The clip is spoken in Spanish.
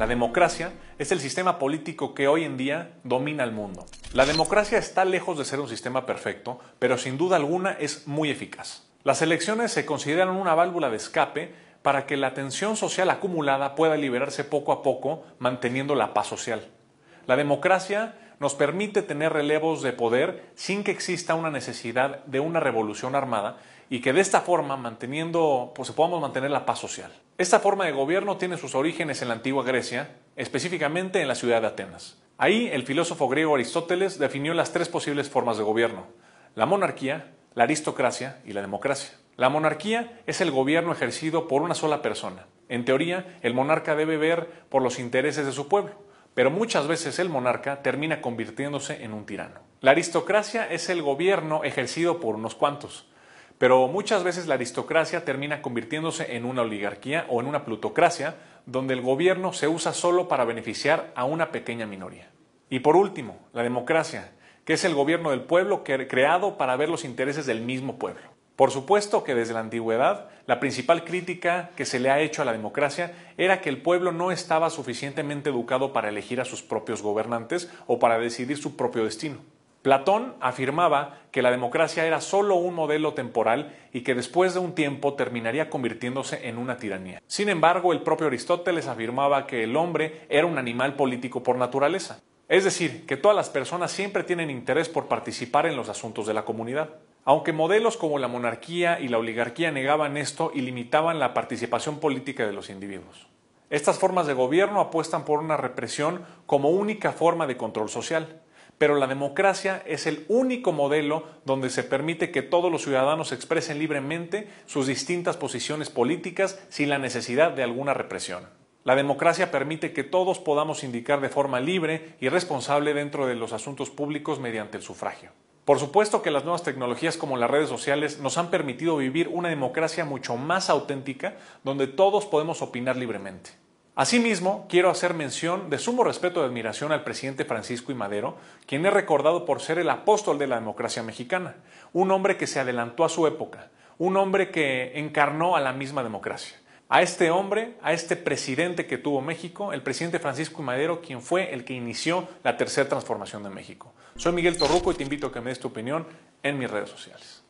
La democracia es el sistema político que hoy en día domina el mundo. La democracia está lejos de ser un sistema perfecto, pero sin duda alguna es muy eficaz. Las elecciones se consideran una válvula de escape para que la tensión social acumulada pueda liberarse poco a poco manteniendo la paz social. La democracia nos permite tener relevos de poder sin que exista una necesidad de una revolución armada y que de esta forma manteniendo, pues, podamos mantener la paz social. Esta forma de gobierno tiene sus orígenes en la antigua Grecia, específicamente en la ciudad de Atenas. Ahí el filósofo griego Aristóteles definió las tres posibles formas de gobierno, la monarquía, la aristocracia y la democracia. La monarquía es el gobierno ejercido por una sola persona. En teoría, el monarca debe ver por los intereses de su pueblo pero muchas veces el monarca termina convirtiéndose en un tirano. La aristocracia es el gobierno ejercido por unos cuantos, pero muchas veces la aristocracia termina convirtiéndose en una oligarquía o en una plutocracia donde el gobierno se usa solo para beneficiar a una pequeña minoría. Y por último, la democracia, que es el gobierno del pueblo creado para ver los intereses del mismo pueblo. Por supuesto que desde la antigüedad la principal crítica que se le ha hecho a la democracia era que el pueblo no estaba suficientemente educado para elegir a sus propios gobernantes o para decidir su propio destino. Platón afirmaba que la democracia era solo un modelo temporal y que después de un tiempo terminaría convirtiéndose en una tiranía. Sin embargo, el propio Aristóteles afirmaba que el hombre era un animal político por naturaleza. Es decir, que todas las personas siempre tienen interés por participar en los asuntos de la comunidad. Aunque modelos como la monarquía y la oligarquía negaban esto y limitaban la participación política de los individuos. Estas formas de gobierno apuestan por una represión como única forma de control social, pero la democracia es el único modelo donde se permite que todos los ciudadanos expresen libremente sus distintas posiciones políticas sin la necesidad de alguna represión. La democracia permite que todos podamos indicar de forma libre y responsable dentro de los asuntos públicos mediante el sufragio. Por supuesto que las nuevas tecnologías como las redes sociales nos han permitido vivir una democracia mucho más auténtica donde todos podemos opinar libremente. Asimismo, quiero hacer mención de sumo respeto y admiración al presidente Francisco I. Madero, quien es recordado por ser el apóstol de la democracia mexicana, un hombre que se adelantó a su época, un hombre que encarnó a la misma democracia a este hombre, a este presidente que tuvo México, el presidente Francisco Madero, quien fue el que inició la tercera transformación de México. Soy Miguel Torruco y te invito a que me des tu opinión en mis redes sociales.